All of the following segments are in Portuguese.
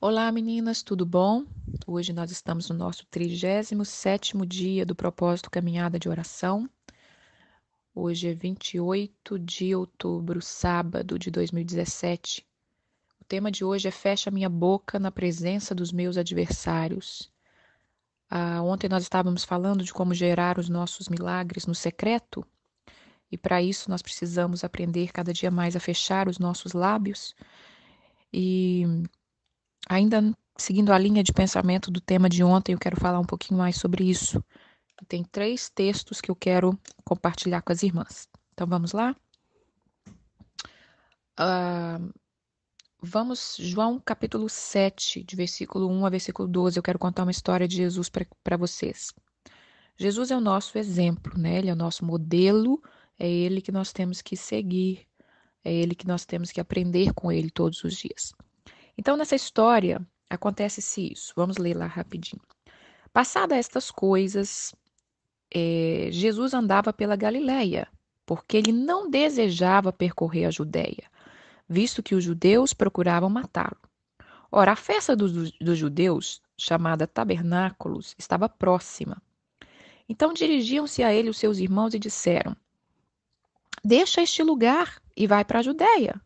Olá meninas, tudo bom? Hoje nós estamos no nosso 37º dia do propósito Caminhada de Oração. Hoje é 28 de outubro, sábado de 2017. O tema de hoje é Fecha minha boca na presença dos meus adversários. Ah, ontem nós estávamos falando de como gerar os nossos milagres no secreto, e para isso nós precisamos aprender cada dia mais a fechar os nossos lábios e Ainda seguindo a linha de pensamento do tema de ontem, eu quero falar um pouquinho mais sobre isso. Tem três textos que eu quero compartilhar com as irmãs. Então vamos lá? Uh, vamos, João capítulo 7, de versículo 1 a versículo 12. Eu quero contar uma história de Jesus para vocês. Jesus é o nosso exemplo, né? Ele é o nosso modelo, é ele que nós temos que seguir, é ele que nós temos que aprender com ele todos os dias. Então, nessa história, acontece-se isso. Vamos ler lá rapidinho. Passada estas coisas, é, Jesus andava pela Galileia, porque ele não desejava percorrer a Judéia, visto que os judeus procuravam matá-lo. Ora, a festa dos, dos judeus, chamada Tabernáculos, estava próxima. Então dirigiam-se a ele os seus irmãos e disseram: Deixa este lugar e vai para a Judéia,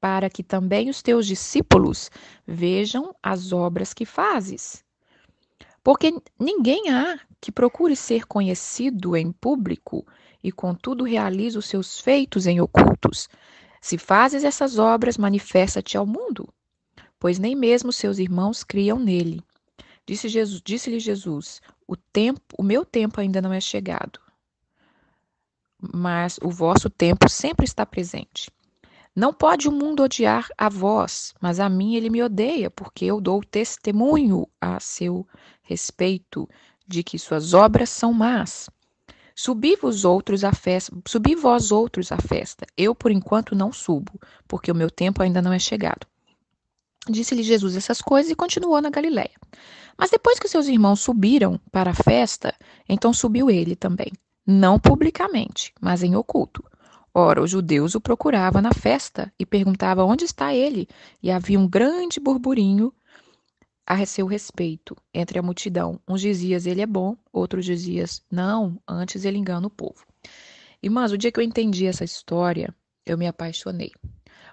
para que também os teus discípulos vejam as obras que fazes. Porque ninguém há que procure ser conhecido em público e, contudo, realize os seus feitos em ocultos. Se fazes essas obras, manifesta-te ao mundo, pois nem mesmo seus irmãos criam nele. Disse Jesus, disse-lhe Jesus: o tempo, o meu tempo ainda não é chegado, mas o vosso tempo sempre está presente. Não pode o mundo odiar a vós, mas a mim ele me odeia, porque eu dou testemunho a seu respeito de que suas obras são más. Subi vós outros à festa, subi vós outros à festa. Eu por enquanto não subo, porque o meu tempo ainda não é chegado. Disse-lhe Jesus essas coisas e continuou na Galiléia. Mas depois que seus irmãos subiram para a festa, então subiu ele também, não publicamente, mas em oculto. Ora, os judeus o procuravam na festa e perguntavam onde está ele, e havia um grande burburinho a seu respeito entre a multidão. Uns diziam ele é bom, outros diziam não, antes ele engana o povo. Irmãs, o dia que eu entendi essa história, eu me apaixonei.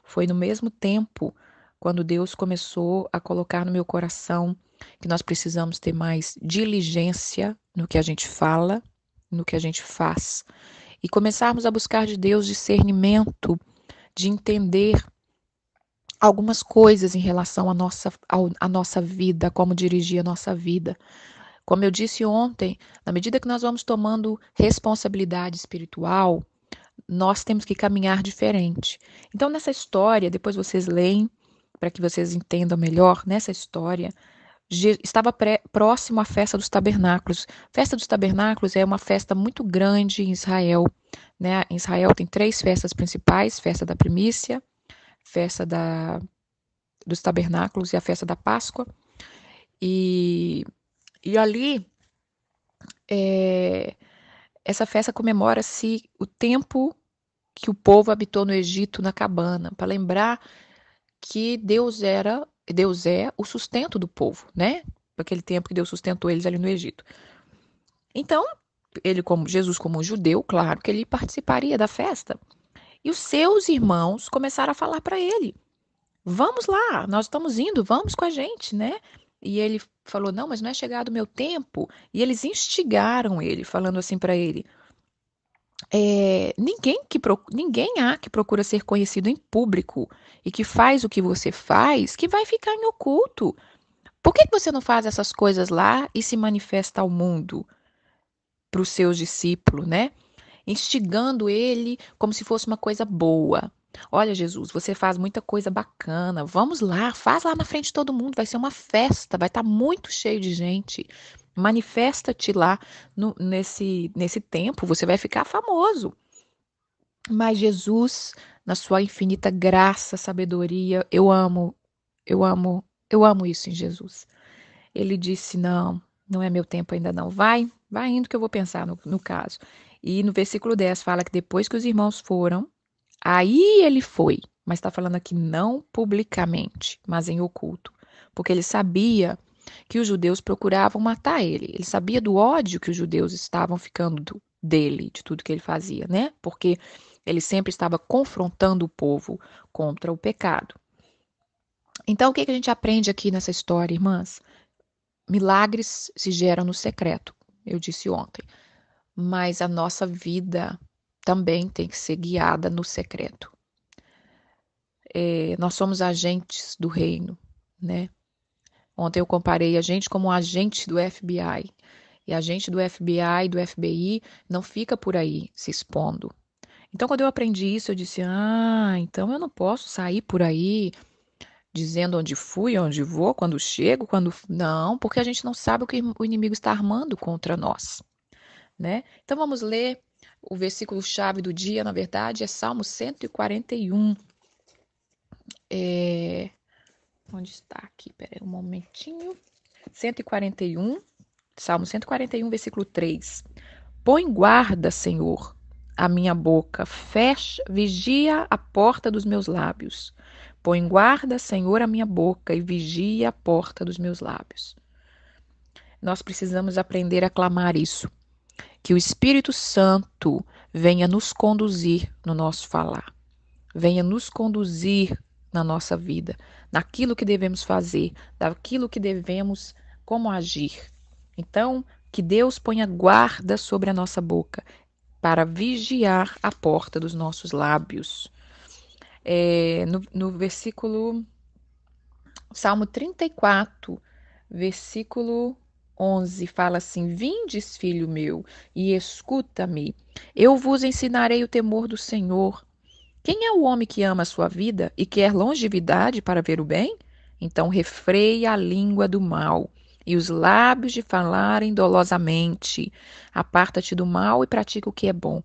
Foi no mesmo tempo quando Deus começou a colocar no meu coração que nós precisamos ter mais diligência no que a gente fala, no que a gente faz e começarmos a buscar de Deus discernimento, de entender algumas coisas em relação à nossa, à nossa vida, como dirigir a nossa vida. Como eu disse ontem, na medida que nós vamos tomando responsabilidade espiritual, nós temos que caminhar diferente. Então, nessa história, depois vocês leem para que vocês entendam melhor, nessa história, estava pré, próximo à festa dos tabernáculos. Festa dos tabernáculos é uma festa muito grande em Israel. Né? Em Israel tem três festas principais: festa da primícia, festa da, dos tabernáculos e a festa da Páscoa. E, e ali, é, essa festa comemora-se o tempo que o povo habitou no Egito na cabana, para lembrar que Deus era Deus é o sustento do povo, né? Aquele tempo que Deus sustentou eles ali no Egito. Então, ele como Jesus como judeu, claro que ele participaria da festa. E os seus irmãos começaram a falar para ele: "Vamos lá, nós estamos indo, vamos com a gente, né?" E ele falou: "Não, mas não é chegado o meu tempo". E eles instigaram ele, falando assim para ele: é, ninguém, que ninguém há que procura ser conhecido em público e que faz o que você faz que vai ficar em oculto. Por que, você não faz essas coisas lá e se manifesta ao mundo, para os seus discípulos, né? Instigando ele como se fosse uma coisa boa. Olha, Jesus, você faz muita coisa bacana. Vamos lá, faz lá na frente de todo mundo. Vai ser uma festa, vai estar tá muito cheio de gente. Manifesta-te lá no, nesse, nesse tempo, você vai ficar famoso. Mas Jesus, na sua infinita graça, sabedoria, eu amo, eu amo, eu amo isso em Jesus. Ele disse: Não, não é meu tempo ainda não. Vai, vai indo que eu vou pensar no, no caso. E no versículo 10 fala que depois que os irmãos foram, aí ele foi, mas está falando aqui não publicamente, mas em oculto, porque ele sabia que os judeus procuravam matar ele. Ele sabia do ódio que os judeus estavam ficando dele, de tudo que ele fazia, né? Porque ele sempre estava confrontando o povo contra o pecado. Então, o que, que a gente aprende aqui nessa história, irmãs? Milagres se geram no secreto, eu disse ontem. Mas a nossa vida também tem que ser guiada no secreto. É, nós somos agentes do reino, né? Ontem eu comparei a gente como um agente do FBI. E agente do FBI, do FBI, não fica por aí se expondo. Então, quando eu aprendi isso, eu disse: ah, então eu não posso sair por aí dizendo onde fui, onde vou, quando chego, quando. Não, porque a gente não sabe o que o inimigo está armando contra nós. Né? Então, vamos ler o versículo-chave do dia, na verdade, é Salmo 141. É, Onde está aqui? Peraí um momentinho. 141, Salmo 141, versículo 3. Põe guarda, Senhor, a minha boca, fecha, vigia a porta dos meus lábios. Põe guarda, Senhor, a minha boca e vigia a porta dos meus lábios. Nós precisamos aprender a clamar isso. Que o Espírito Santo venha nos conduzir no nosso falar, venha nos conduzir na nossa vida, naquilo que devemos fazer, daquilo que devemos como agir. Então, que Deus ponha guarda sobre a nossa boca para vigiar a porta dos nossos lábios. É, no, no versículo Salmo 34, versículo 11 fala assim: Vindes, filho meu, e escuta-me. Eu vos ensinarei o temor do Senhor. Quem é o homem que ama a sua vida e quer longevidade para ver o bem? Então refreia a língua do mal e os lábios de falarem dolosamente. Aparta-te do mal e pratica o que é bom.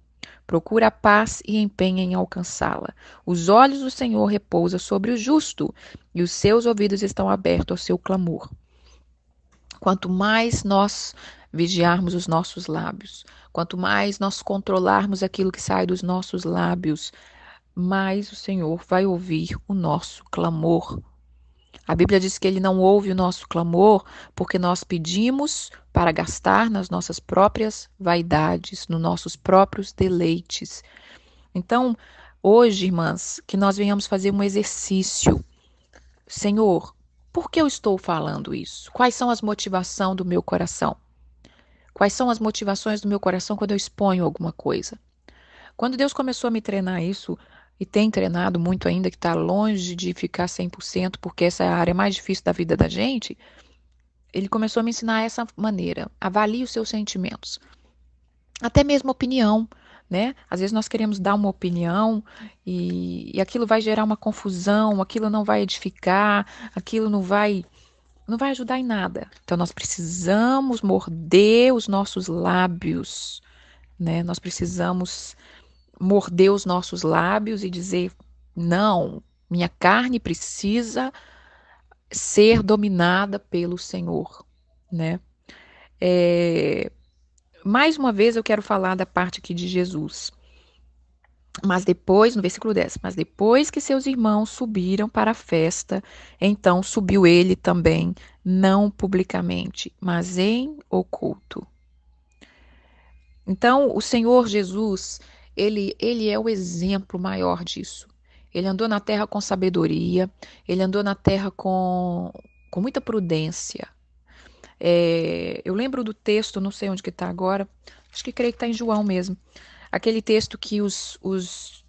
Procura a paz e empenha em alcançá-la. Os olhos do Senhor repousam sobre o justo, e os seus ouvidos estão abertos ao seu clamor. Quanto mais nós vigiarmos os nossos lábios, quanto mais nós controlarmos aquilo que sai dos nossos lábios, mas o Senhor vai ouvir o nosso clamor. A Bíblia diz que ele não ouve o nosso clamor porque nós pedimos para gastar nas nossas próprias vaidades, nos nossos próprios deleites. Então, hoje, irmãs, que nós venhamos fazer um exercício. Senhor, por que eu estou falando isso? Quais são as motivações do meu coração? Quais são as motivações do meu coração quando eu exponho alguma coisa? Quando Deus começou a me treinar isso, e tem treinado muito ainda, que está longe de ficar 100%, porque essa é a área mais difícil da vida da gente, ele começou a me ensinar essa maneira. Avalie os seus sentimentos. Até mesmo opinião, né? Às vezes nós queremos dar uma opinião e, e aquilo vai gerar uma confusão, aquilo não vai edificar, aquilo não vai não vai ajudar em nada. Então nós precisamos morder os nossos lábios, né? Nós precisamos morder os nossos lábios e dizer: não, minha carne precisa ser dominada pelo Senhor, né? É, mais uma vez eu quero falar da parte aqui de Jesus. Mas depois, no versículo 10, mas depois que seus irmãos subiram para a festa, então subiu ele também, não publicamente, mas em oculto. Então, o Senhor Jesus, ele, ele é o exemplo maior disso. Ele andou na terra com sabedoria, ele andou na terra com, com muita prudência. É, eu lembro do texto, não sei onde que está agora, acho que creio que está em João mesmo. Aquele texto que os, os,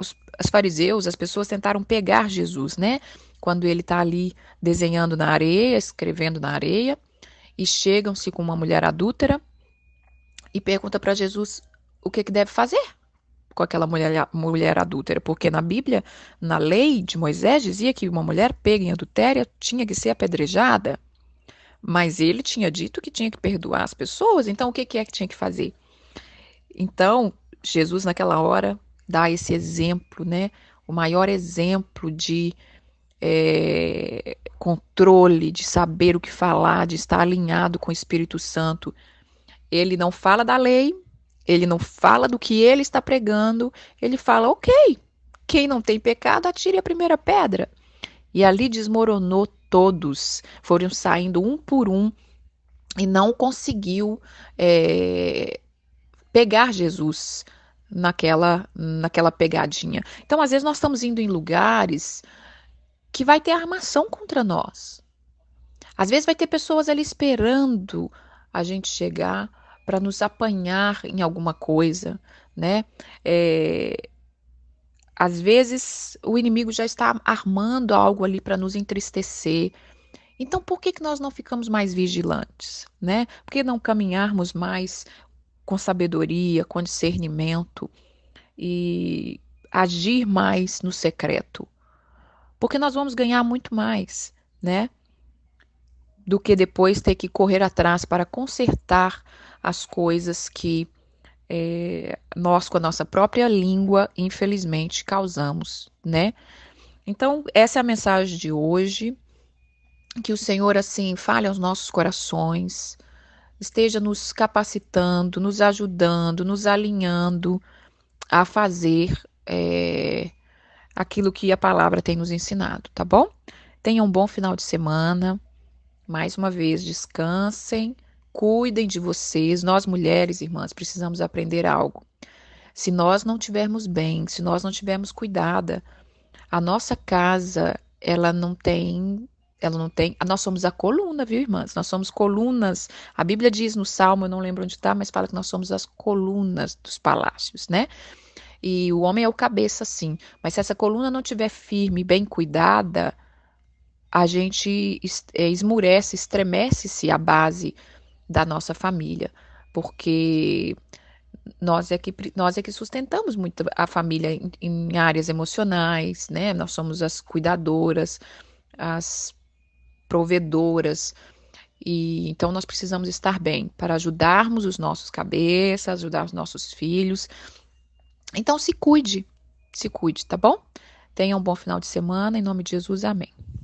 os as fariseus, as pessoas tentaram pegar Jesus, né? Quando ele está ali desenhando na areia, escrevendo na areia, e chegam-se com uma mulher adúltera e pergunta para Jesus o que, que deve fazer com aquela mulher, mulher adúltera, porque na Bíblia, na lei de Moisés, dizia que uma mulher pega em adultéria tinha que ser apedrejada. Mas ele tinha dito que tinha que perdoar as pessoas, então o que, que é que tinha que fazer? Então, Jesus, naquela hora, dá esse exemplo, né? O maior exemplo de é, controle, de saber o que falar, de estar alinhado com o Espírito Santo. Ele não fala da lei, ele não fala do que ele está pregando, ele fala, ok, quem não tem pecado, atire a primeira pedra. E ali desmoronou todos, foram saindo um por um e não conseguiu é, pegar Jesus naquela, naquela pegadinha. Então, às vezes, nós estamos indo em lugares que vai ter armação contra nós. Às vezes vai ter pessoas ali esperando a gente chegar para nos apanhar em alguma coisa, né? É, às vezes o inimigo já está armando algo ali para nos entristecer. Então, por que, que nós não ficamos mais vigilantes, né? Por que não caminharmos mais com sabedoria, com discernimento e agir mais no secreto? Porque nós vamos ganhar muito mais, né? do que depois ter que correr atrás para consertar as coisas que é, nós, com a nossa própria língua, infelizmente, causamos, né? Então, essa é a mensagem de hoje. Que o Senhor, assim, fale aos nossos corações, esteja nos capacitando, nos ajudando, nos alinhando a fazer é, aquilo que a palavra tem nos ensinado, tá bom? Tenha um bom final de semana. Mais uma vez, descansem, cuidem de vocês. Nós, mulheres, irmãs, precisamos aprender algo. Se nós não tivermos bem, se nós não tivermos cuidada, a nossa casa, ela não tem ela não tem. Ah, nós somos a coluna, viu, irmãs? Nós somos colunas. A Bíblia diz no Salmo, eu não lembro onde está, mas fala que nós somos as colunas dos palácios, né? E o homem é o cabeça, sim. Mas se essa coluna não tiver firme, bem cuidada, a gente é, esmurece, estremece-se a base da nossa família, porque nós é que nós é que sustentamos muito a família em, em áreas emocionais, né? Nós somos as cuidadoras, as provedoras. E então nós precisamos estar bem para ajudarmos os nossos cabeças, ajudar os nossos filhos. Então se cuide, se cuide, tá bom? Tenha um bom final de semana em nome de Jesus. Amém.